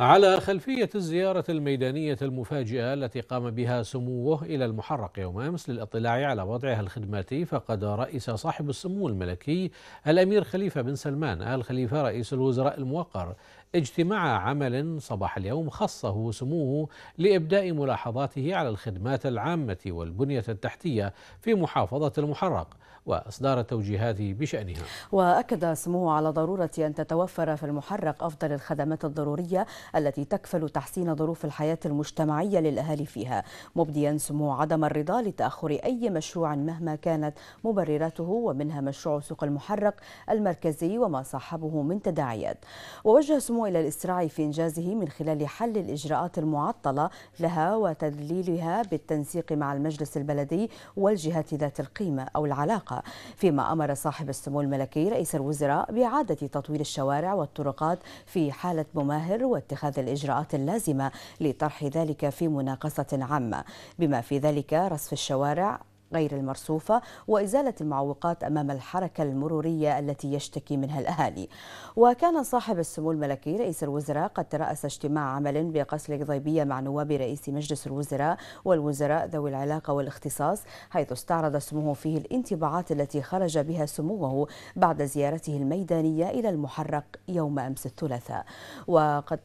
على خلفية الزيارة الميدانية المفاجئة التي قام بها سموه إلى المحرق يوم أمس للإطلاع على وضعها الخدماتي فقد رئيس صاحب السمو الملكي الأمير خليفة بن سلمان آل خليفة رئيس الوزراء الموقر اجتماع عمل صباح اليوم خصه سموه لإبداء ملاحظاته على الخدمات العامة والبنية التحتية في محافظة المحرق وإصدار توجيهاته بشأنها وأكد سموه على ضرورة أن تتوفر في المحرق أفضل الخدمات الضرورية التي تكفل تحسين ظروف الحياة المجتمعية للأهالي فيها مبديا سمو عدم الرضا لتأخر أي مشروع مهما كانت مبرراته ومنها مشروع سوق المحرق المركزي وما صاحبه من تداعيات ووجه سمو إلى الإسراع في إنجازه من خلال حل الإجراءات المعطلة لها وتذليلها بالتنسيق مع المجلس البلدي والجهات ذات القيمة أو العلاقة فيما أمر صاحب السمو الملكي رئيس الوزراء بإعادة تطوير الشوارع والطرقات في حالة مماهر واتخاذ اتخاذ الإجراءات اللازمة لطرح ذلك في مناقصة عامة بما في ذلك رصف الشوارع غير المرصوفة وإزالة المعوقات أمام الحركة المرورية التي يشتكي منها الأهالي وكان صاحب السمو الملكي رئيس الوزراء قد ترأس اجتماع عمل بقصر قضيبية مع نواب رئيس مجلس الوزراء والوزراء ذوي العلاقة والاختصاص حيث استعرض سموه فيه الانطباعات التي خرج بها سموه بعد زيارته الميدانية إلى المحرق يوم أمس الثلاثاء وقد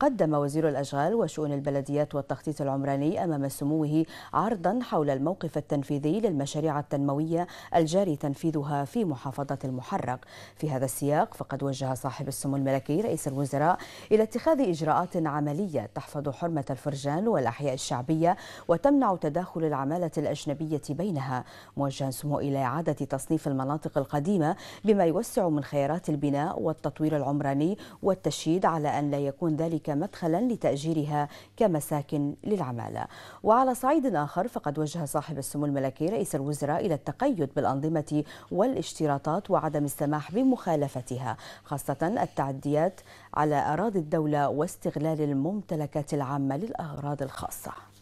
قدم وزير الأشغال وشؤون البلديات والتخطيط العمراني أمام سموه عرضا حول الموقف التنفيذي للمشاريع التنموية الجاري تنفيذها في محافظة المحرق في هذا السياق فقد وجه صاحب السمو الملكي رئيس الوزراء إلى اتخاذ إجراءات عملية تحفظ حرمة الفرجان والأحياء الشعبية وتمنع تداخل العمالة الأجنبية بينها موجها سمو إلى إعادة تصنيف المناطق القديمة بما يوسع من خيارات البناء والتطوير العمراني والتشييد على أن لا يكون ذلك مدخلا لتأجيرها كمساكن للعمالة وعلى صعيد آخر فقد وجه صاحب السمو الملكي رئيس الوزراء إلى التقيد بالأنظمة والاشتراطات وعدم السماح بمخالفتها خاصة التعديات على أراضي الدولة واستغلال الممتلكات العامة للأغراض الخاصة